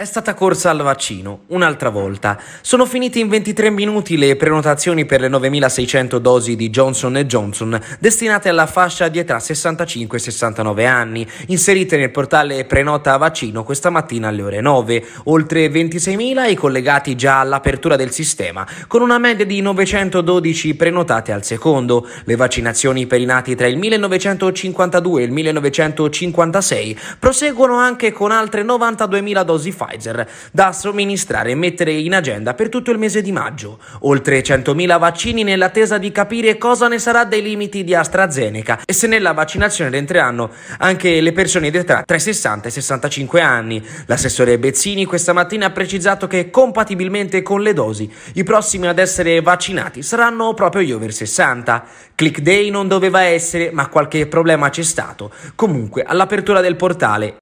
È stata corsa al vaccino, un'altra volta. Sono finite in 23 minuti le prenotazioni per le 9.600 dosi di Johnson Johnson destinate alla fascia di età 65-69 anni, inserite nel portale Prenota Vaccino questa mattina alle ore 9, oltre 26.000 i collegati già all'apertura del sistema, con una media di 912 prenotate al secondo. Le vaccinazioni per i nati tra il 1952 e il 1956 proseguono anche con altre 92.000 dosi fatte Pfizer da somministrare e mettere in agenda per tutto il mese di maggio. Oltre 100.000 vaccini nell'attesa di capire cosa ne sarà dei limiti di AstraZeneca e se nella vaccinazione entreranno anche le persone di età tra i 60 e i 65 anni. L'assessore Bezzini questa mattina ha precisato che compatibilmente con le dosi i prossimi ad essere vaccinati saranno proprio gli over 60. Click Day non doveva essere, ma qualche problema c'è stato. Comunque, all'apertura del portale